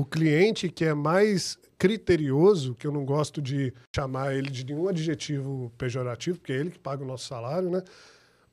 o cliente que é mais criterioso, que eu não gosto de chamar ele de nenhum adjetivo pejorativo, porque é ele que paga o nosso salário, né?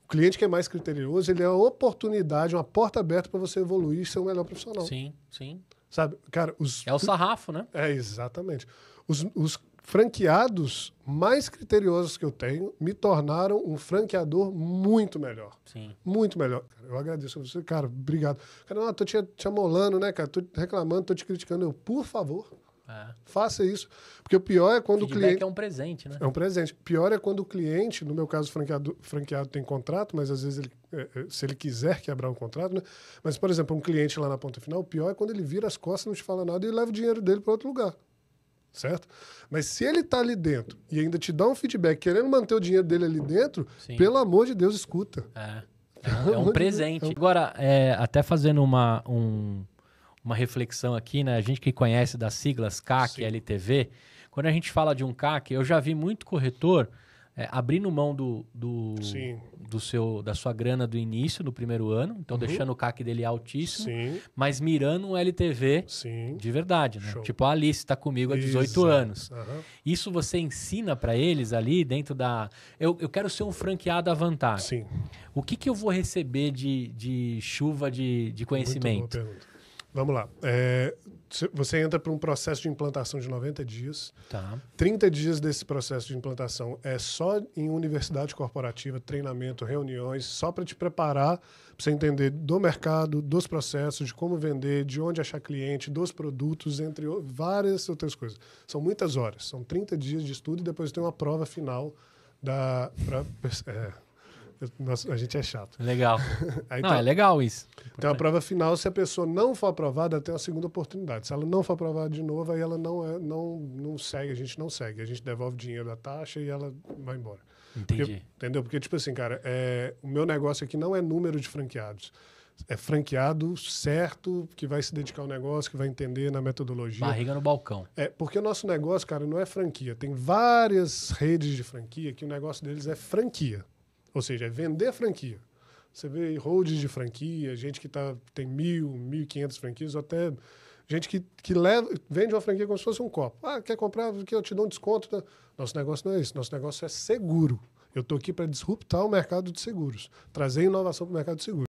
O cliente que é mais criterioso, ele é uma oportunidade, uma porta aberta para você evoluir e ser o um melhor profissional. Sim, sim. Sabe, cara, os... É o sarrafo, né? É, exatamente. Os, os franqueados mais criteriosos que eu tenho me tornaram um franqueador muito melhor. Sim. Muito melhor. eu agradeço a você. Cara, obrigado. Cara, não, tô te, te amolando, né, cara? Tô reclamando, tô te criticando. Eu, por favor, é. faça isso. Porque o pior é quando Feedback o cliente... é um presente, né? É um presente. Pior é quando o cliente, no meu caso, o franqueado, franqueado tem contrato, mas às vezes, ele, é, é, se ele quiser quebrar um contrato, né? Mas, por exemplo, um cliente lá na ponta final, o pior é quando ele vira as costas, não te fala nada e leva o dinheiro dele para outro lugar certo? Mas se ele tá ali dentro e ainda te dá um feedback querendo manter o dinheiro dele ali dentro, Sim. pelo amor de Deus, escuta. É, é, é um presente. Agora, é, até fazendo uma, um, uma reflexão aqui, né? A gente que conhece das siglas CAC, Sim. LTV, quando a gente fala de um CAC, eu já vi muito corretor é, abrindo mão do, do, do seu, da sua grana do início, do primeiro ano, então uhum. deixando o CAC dele altíssimo, Sim. mas mirando um LTV Sim. de verdade. Né? Tipo, a Alice está comigo há 18 Exato. É. anos. Uhum. Isso você ensina para eles ali dentro da. Eu, eu quero ser um franqueado à vantagem. O que, que eu vou receber de, de chuva de, de conhecimento? Muito boa pergunta. Vamos lá. É, você entra para um processo de implantação de 90 dias. Tá. 30 dias desse processo de implantação é só em universidade corporativa, treinamento, reuniões, só para te preparar, para você entender do mercado, dos processos, de como vender, de onde achar cliente, dos produtos, entre várias outras coisas. São muitas horas, são 30 dias de estudo e depois tem uma prova final da. Pra, é, a gente é chato. Legal. Aí, não, tá. é legal isso. Então, a prova final, se a pessoa não for aprovada, tem a segunda oportunidade. Se ela não for aprovada de novo, aí ela não, é, não, não segue, a gente não segue. A gente devolve dinheiro da taxa e ela vai embora. Entendi. Porque, entendeu? Porque, tipo assim, cara, é, o meu negócio aqui não é número de franqueados é franqueado certo, que vai se dedicar ao negócio, que vai entender na metodologia. Barriga no balcão. É, porque o nosso negócio, cara, não é franquia. Tem várias redes de franquia que o negócio deles é franquia. Ou seja, é vender franquia. Você vê holds de franquia, gente que tá, tem mil, mil e quinhentas franquias, até gente que, que leva, vende uma franquia como se fosse um copo. Ah, quer comprar? Que eu te dou um desconto. Né? Nosso negócio não é isso. Nosso negócio é seguro. Eu estou aqui para disruptar o mercado de seguros, trazer inovação para o mercado de seguros.